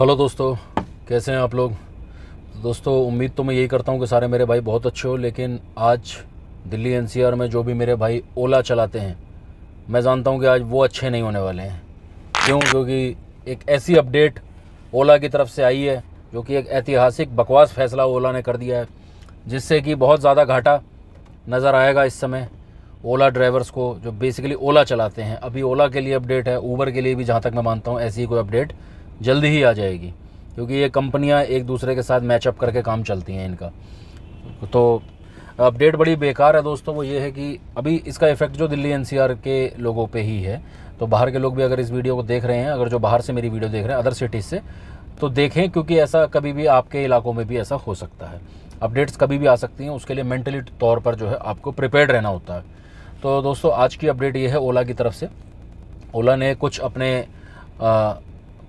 hello दोस्तों कैसे हैं आप लोग दोस्तों उम्मीद तो मैं यही करता हूँ कि सारे मेरे भाई बहुत अच्छे हो लेकिन आज दिल्ली एनसीआर में जो भी मेरे भाई ओला चलाते हैं मैं जानता हूँ कि आज वो अच्छे नहीं होने वाले हैं क्यों क्योंकि एक ऐसी अपडेट ओला की तरफ से आई है जो कि एक ऐतिहासिक बकवास फैसला ओला ने कर दिया है जिससे कि बहुत ज़्यादा घाटा नज़र आएगा इस समय ओला ड्राइवर्स को जो बेसिकली ओला चलाते हैं अभी ओला के लिए अपडेट है ऊबर के लिए भी जहाँ तक मैं मानता हूँ ऐसी कोई अपडेट जल्दी ही आ जाएगी क्योंकि ये कंपनियां एक दूसरे के साथ मैचअप करके काम चलती हैं इनका तो अपडेट बड़ी बेकार है दोस्तों वो ये है कि अभी इसका इफेक्ट जो दिल्ली एनसीआर के लोगों पे ही है तो बाहर के लोग भी अगर इस वीडियो को देख रहे हैं अगर जो बाहर से मेरी वीडियो देख रहे हैं अदर सिटीज़ से तो देखें क्योंकि ऐसा कभी भी आपके इलाकों में भी ऐसा हो सकता है अपडेट्स कभी भी आ सकती हैं उसके लिए मेंटली तौर पर जो है आपको प्रिपेयर रहना होता है तो दोस्तों आज की अपडेट ये है ओला की तरफ से ओला ने कुछ अपने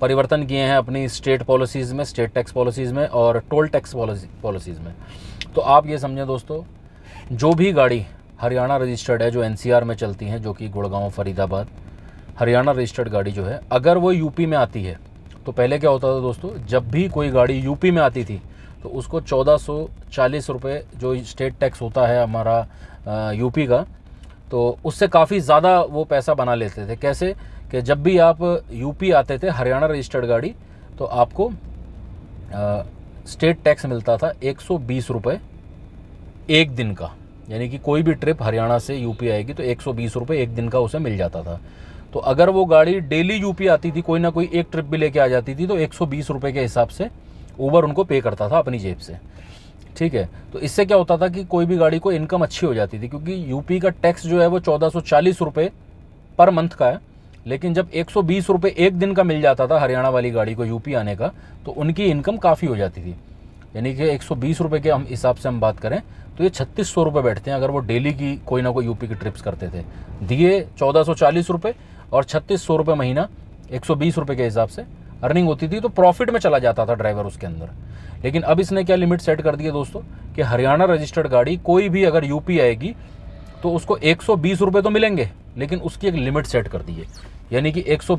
परिवर्तन किए हैं अपनी स्टेट पॉलिसीज़ में स्टेट टैक्स पॉलिसीज़ में और टोल टैक्स पॉलिसी पॉलिसीज़ में तो आप ये समझें दोस्तों जो भी गाड़ी हरियाणा रजिस्टर्ड है जो एन में चलती हैं जो कि गुड़गांव फरीदाबाद हरियाणा रजिस्टर्ड गाड़ी जो है अगर वो यूपी में आती है तो पहले क्या होता था दोस्तों जब भी कोई गाड़ी यूपी में आती थी तो उसको चौदह सौ चालीस रुपये जो स्टेट टैक्स होता है हमारा यूपी का तो उससे काफ़ी ज़्यादा वो पैसा बना लेते थे कैसे कि जब भी आप यूपी आते थे हरियाणा रजिस्टर्ड गाड़ी तो आपको आ, स्टेट टैक्स मिलता था एक सौ एक दिन का यानी कि कोई भी ट्रिप हरियाणा से यूपी आएगी तो एक सौ एक दिन का उसे मिल जाता था तो अगर वो गाड़ी डेली यूपी आती थी कोई ना कोई एक ट्रिप भी लेके आ जाती थी तो एक सौ के हिसाब से ऊबर उनको पे करता था अपनी जेब से ठीक है तो इससे क्या होता था कि कोई भी गाड़ी को इनकम अच्छी हो जाती थी क्योंकि यूपी का टैक्स जो है वो चौदह सौ पर मंथ का है लेकिन जब एक सौ एक दिन का मिल जाता था हरियाणा वाली गाड़ी को यूपी आने का तो उनकी इनकम काफ़ी हो जाती थी यानी कि एक सौ के हम हिसाब से हम बात करें तो ये छत्तीस सौ बैठते हैं अगर वो डेली की कोई ना कोई यूपी की ट्रिप्स करते थे दिए चौदह सौ चालीस रुपये और छत्तीस सौ रुपये महीना एक सौ बीस रुपये के हिसाब से अर्निंग होती थी तो प्रॉफिट में चला जाता था ड्राइवर उसके अंदर लेकिन अब इसने क्या लिमिट सेट कर दी है दोस्तों कि हरियाणा रजिस्टर्ड गाड़ी कोई भी अगर यूपी आएगी तो उसको एक सौ तो मिलेंगे लेकिन उसकी एक लिमिट सेट कर दी है यानी कि एक सौ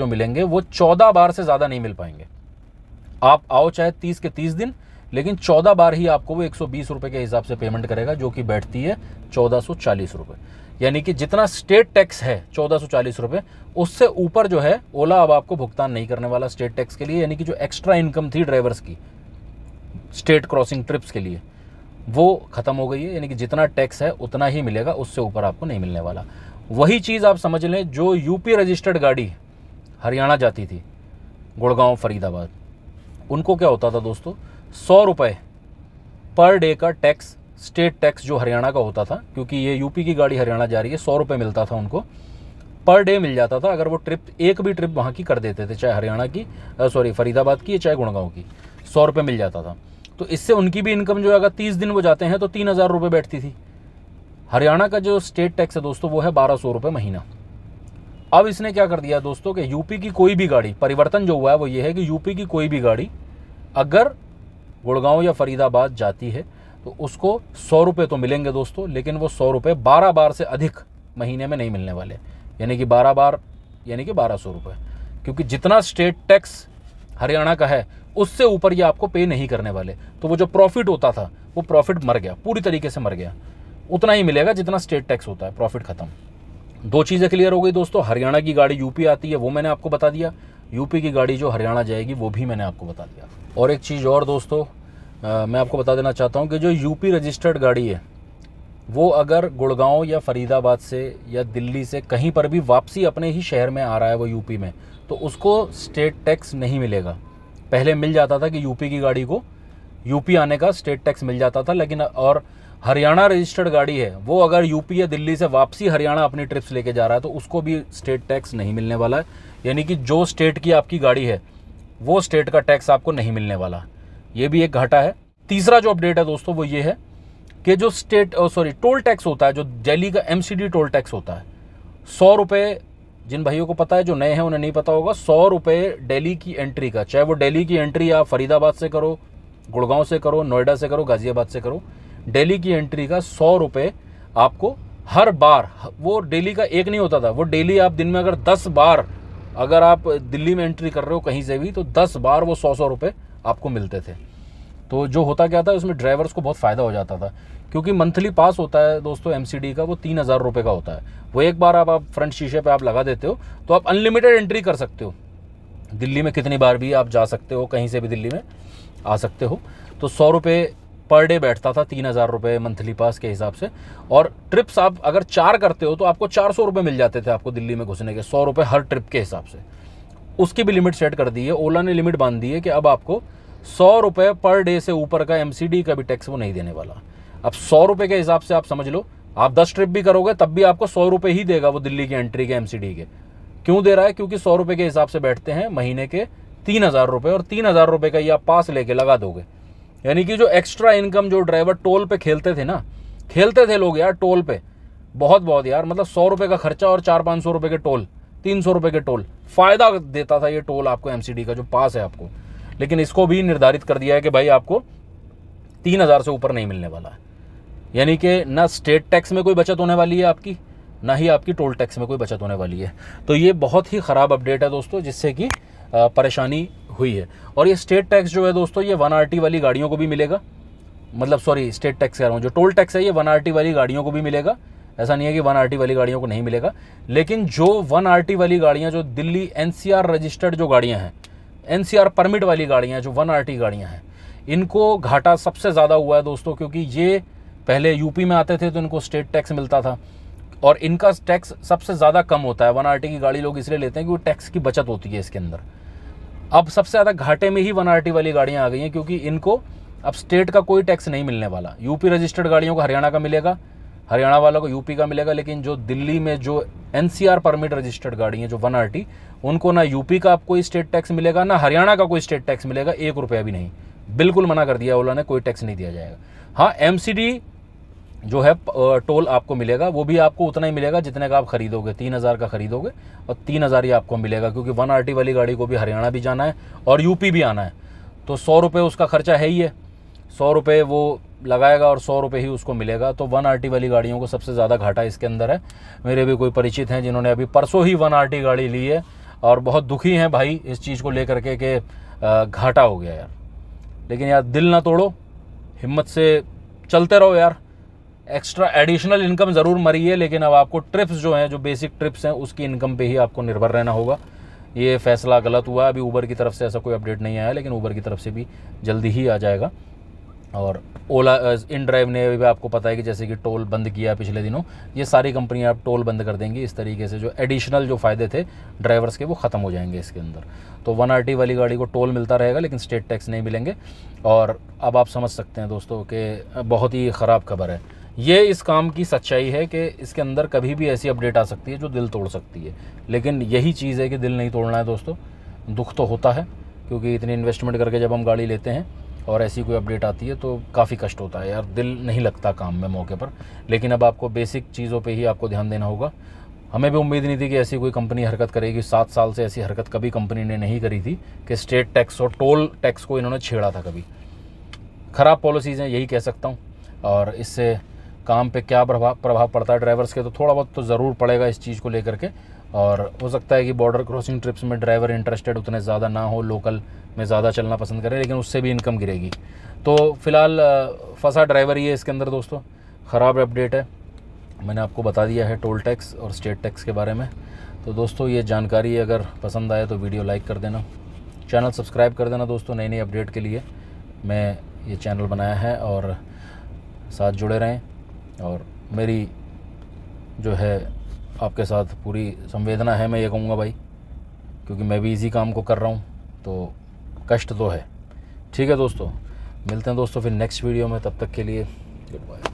जो मिलेंगे वो चौदह बार से ज़्यादा नहीं मिल पाएंगे आप आओ चाहे तीस के तीस दिन लेकिन चौदह बार ही आपको वो एक सौ के हिसाब से पेमेंट करेगा जो कि बैठती है चौदह सौ यानी कि जितना स्टेट टैक्स है चौदह सौ चालीस रुपये उससे ऊपर जो है ओला अब आपको भुगतान नहीं करने वाला स्टेट टैक्स के लिए यानी कि जो एक्स्ट्रा इनकम थी ड्राइवर्स की स्टेट क्रॉसिंग ट्रिप्स के लिए वो ख़त्म हो गई है यानी कि जितना टैक्स है उतना ही मिलेगा उससे ऊपर आपको नहीं मिलने वाला वही चीज़ आप समझ लें जो यूपी रजिस्टर्ड गाड़ी हरियाणा जाती थी गुड़गांव फरीदाबाद उनको क्या होता था दोस्तों सौ रुपये पर डे का टैक्स स्टेट टैक्स जो हरियाणा का होता था क्योंकि ये यूपी की गाड़ी हरियाणा जा रही है सौ रुपये मिलता था उनको पर डे मिल जाता था अगर वो ट्रिप एक भी ट्रिप वहाँ की कर देते थे चाहे हरियाणा की सॉरी फरीदाबाद की या चाहे गुड़गांव की सौ रुपये मिल जाता था तो इससे उनकी भी इनकम जो है अगर तीस दिन वो जाते हैं तो तीन हज़ार रुपये बैठती थी हरियाणा का जो स्टेट टैक्स है दोस्तों वो है बारह सौ रुपये महीना अब इसने क्या कर दिया दोस्तों कि यूपी की कोई भी गाड़ी परिवर्तन जो हुआ है वो ये है कि यूपी की कोई भी गाड़ी अगर गुड़गांव या फरीदाबाद जाती है तो उसको सौ रुपये तो मिलेंगे दोस्तों लेकिन वो सौ रुपये बारह बार से अधिक महीने में नहीं मिलने वाले यानी कि बारह बार यानी कि बारह सौ रुपये क्योंकि जितना स्टेट टैक्स हरियाणा का है उससे ऊपर ये आपको पे नहीं करने वाले तो वो जो प्रॉफिट होता था वो प्रॉफिट मर गया पूरी तरीके से मर गया उतना ही मिलेगा जितना स्टेट टैक्स होता है प्रॉफिट खत्म दो चीज़ें क्लियर हो गई दोस्तों हरियाणा की गाड़ी यूपी आती है वो मैंने आपको बता दिया यूपी की गाड़ी जो हरियाणा जाएगी वो भी मैंने आपको बता दिया और एक चीज़ और दोस्तों आ, मैं आपको बता देना चाहता हूँ कि जो यूपी रजिस्टर्ड गाड़ी है वो अगर गुड़गांव या फरीदाबाद से या दिल्ली से कहीं पर भी वापसी अपने ही शहर में आ रहा है वो यूपी में तो उसको स्टेट टैक्स नहीं मिलेगा पहले मिल जाता था कि यूपी की गाड़ी को यूपी आने का स्टेट टैक्स मिल जाता था लेकिन और हरियाणा रजिस्टर्ड गाड़ी है वो अगर यूपी या दिल्ली से वापसी हरियाणा अपनी ट्रिप्स लेके जा रहा है तो उसको भी स्टेट टैक्स नहीं मिलने वाला है यानी कि जो स्टेट की आपकी गाड़ी है वो स्टेट का टैक्स आपको नहीं मिलने वाला ये भी एक घाटा है तीसरा जो अपडेट है दोस्तों वो ये है कि जो स्टेट सॉरी टोल टैक्स होता है जो दिल्ली का एम टोल टैक्स होता है सौ रुपये जिन भाइयों को पता है जो नए हैं उन्हें नहीं पता होगा सौ रुपये डेली की एंट्री का चाहे वो डेली की एंट्री आप फरीदाबाद से करो गुड़गांव से करो नोएडा से करो गाज़ियाबाद से करो डेली की एंट्री का सौ रुपये आपको हर बार वो डेली का एक नहीं होता था वो डेली आप दिन में अगर दस बार अगर आप दिल्ली में एंट्री कर रहे हो कहीं से भी तो दस बार वो सौ सौ रुपये आपको मिलते थे तो जो होता क्या था उसमें ड्राइवर्स को बहुत फ़ायदा हो जाता था क्योंकि मंथली पास होता है दोस्तों एम का वो तीन हज़ार रुपये का होता है वो एक बार आप आप फ्रंट शीशे पे आप लगा देते हो तो आप अनलिमिटेड एंट्री कर सकते हो दिल्ली में कितनी बार भी आप जा सकते हो कहीं से भी दिल्ली में आ सकते हो तो सौ रुपये पर डे बैठता था तीन हज़ार रुपये मंथली पास के हिसाब से और ट्रिप्स आप अगर चार करते हो तो आपको चार सौ रुपये मिल जाते थे आपको दिल्ली में घुसने के सौ रुपये हर ट्रिप के हिसाब से उसकी भी लिमिट सेट कर दी है ओला ने लिमिट बांध दी है कि अब आपको सौ रुपये पर डे से ऊपर का एमसीडी का भी टैक्स वो नहीं देने वाला अब सौ रुपये के हिसाब से आप समझ लो आप दस ट्रिप भी करोगे तब भी आपको सौ रुपये ही देगा वो दिल्ली की एंट्री के एम के क्यों दे रहा है क्योंकि सौ रुपये के हिसाब से बैठते हैं महीने के तीन हज़ार रुपये और तीन हज़ार रुपये का ये आप पास लेके लगा दोगे यानी कि जो एक्स्ट्रा इनकम जो ड्राइवर टोल पे खेलते थे ना खेलते थे लोग यार टोल पे बहुत बहुत यार मतलब सौ रुपये का खर्चा और चार पाँच सौ रुपये के टोल तीन सौ रुपये के टोल फ़ायदा देता था ये टोल आपको एम का जो पास है आपको लेकिन इसको भी निर्धारित कर दिया है कि भाई आपको तीन हज़ार से ऊपर नहीं मिलने वाला है यानी कि ना स्टेट टैक्स में कोई बचत होने वाली है आपकी ना ही आपकी टोल टैक्स में कोई बचत होने वाली है तो ये बहुत ही ख़राब अपडेट है दोस्तों जिससे कि परेशानी हुई है और ये स्टेट टैक्स जो है दोस्तों ये वन आर वाली गाड़ियों को भी मिलेगा मतलब सॉरी स्टेट टैक्स कह रहा हूँ जो टोल टैक्स है ये वन आर वाली गाड़ियों को भी मिलेगा ऐसा नहीं है कि वन आर वाली गाड़ियों को नहीं मिलेगा लेकिन जो वन आर वाली गाड़ियाँ जो दिल्ली एन रजिस्टर्ड जो गाड़ियाँ हैं एन परमिट वाली गाड़ियाँ जो वन आर गाड़ियाँ हैं इनको घाटा सबसे ज़्यादा हुआ है दोस्तों क्योंकि ये पहले यूपी में आते थे तो इनको स्टेट टैक्स मिलता था और इनका टैक्स सबसे ज़्यादा कम होता है वन आर की गाड़ी लोग इसलिए लेते हैं क्योंकि टैक्स की बचत होती है इसके अंदर अब सबसे ज़्यादा घाटे में ही वन आर वाली गाड़ियाँ आ गई हैं क्योंकि इनको अब स्टेट का कोई टैक्स नहीं मिलने वाला यूपी रजिस्टर्ड गाड़ियों को हरियाणा का मिलेगा हरियाणा वालों को यूपी का मिलेगा लेकिन जो दिल्ली में जो एन परमिट रजिस्टर्ड गाड़ी है जो वन आर उनको ना यूपी का आपको स्टेट टैक्स मिलेगा ना हरियाणा का कोई स्टेट टैक्स मिलेगा एक रुपया भी नहीं बिल्कुल मना कर दिया ओला ने कोई टैक्स नहीं दिया जाएगा हाँ एम जो है टोल आपको मिलेगा वो भी आपको उतना ही मिलेगा जितने का आप खरीदोगे तीन हज़ार का खरीदोगे और तीन हज़ार ही आपको मिलेगा क्योंकि वन आर वाली गाड़ी को भी हरियाणा भी जाना है और यूपी भी आना है तो सौ रुपये उसका खर्चा है ही है सौ रुपये वो लगाएगा और सौ रुपये ही उसको मिलेगा तो वन आर वाली गाड़ियों को सबसे ज़्यादा घाटा इसके अंदर है मेरे भी कोई परिचित हैं जिन्होंने अभी परसों ही वन आर गाड़ी ली है और बहुत दुखी हैं भाई इस चीज़ को लेकर के कि घाटा हो गया यार लेकिन यार दिल ना तोड़ो हिम्मत से चलते रहो यार एक्स्ट्रा एडिशनल इनकम ज़रूर मरी है लेकिन अब आपको ट्रिप्स जो हैं जो बेसिक ट्रिप्स हैं उसकी इनकम पे ही आपको निर्भर रहना होगा ये फैसला गलत हुआ अभी ऊबर की तरफ से ऐसा कोई अपडेट नहीं आया लेकिन ऊबर की तरफ से भी जल्दी ही आ जाएगा और ओला इन ड्राइव ने भी आपको पता है कि जैसे कि टोल बंद किया पिछले दिनों ये सारी कंपनियां आप टोल बंद कर देंगी इस तरीके से जो एडिशनल जो फ़ायदे थे ड्राइवर्स के वो ख़त्म हो जाएंगे इसके अंदर तो वन आर वाली गाड़ी को टोल मिलता रहेगा लेकिन स्टेट टैक्स नहीं मिलेंगे और अब आप समझ सकते हैं दोस्तों कि बहुत ही ख़राब खबर है ये इस काम की सच्चाई है कि इसके अंदर कभी भी ऐसी अपडेट आ सकती है जो दिल तोड़ सकती है लेकिन यही चीज़ है कि दिल नहीं तोड़ना है दोस्तों दुख तो होता है क्योंकि इतनी इन्वेस्टमेंट करके जब हम गाड़ी लेते हैं और ऐसी कोई अपडेट आती है तो काफ़ी कष्ट होता है यार दिल नहीं लगता काम में मौके पर लेकिन अब आपको बेसिक चीज़ों पे ही आपको ध्यान देना होगा हमें भी उम्मीद नहीं थी कि ऐसी कोई कंपनी हरकत करेगी सात साल से ऐसी हरकत कभी कंपनी ने नहीं करी थी कि स्टेट टैक्स और टोल टैक्स को इन्होंने छेड़ा था कभी ख़राब पॉलिसीज़ हैं यही कह सकता हूँ और इससे काम पे क्या प्रभाव प्रभाव पड़ता है ड्राइवर्स के तो थोड़ा बहुत तो ज़रूर पड़ेगा इस चीज़ को लेकर के और हो सकता है कि बॉर्डर क्रॉसिंग ट्रिप्स में ड्राइवर इंटरेस्टेड उतने ज़्यादा ना हो लोकल में ज़्यादा चलना पसंद करें लेकिन उससे भी इनकम गिरेगी तो फ़िलहाल फंसा ड्राइवर ही है इसके अंदर दोस्तों ख़राब अपडेट है मैंने आपको बता दिया है टोल टैक्स और स्टेट टैक्स के बारे में तो दोस्तों ये जानकारी अगर पसंद आए तो वीडियो लाइक कर देना चैनल सब्सक्राइब कर देना दोस्तों नई नई अपडेट के लिए मैं ये चैनल बनाया है और साथ जुड़े रहें और मेरी जो है आपके साथ पूरी संवेदना है मैं ये कहूँगा भाई क्योंकि मैं भी इसी काम को कर रहा हूँ तो कष्ट तो है ठीक है दोस्तों मिलते हैं दोस्तों फिर नेक्स्ट वीडियो में तब तक के लिए गुड बाय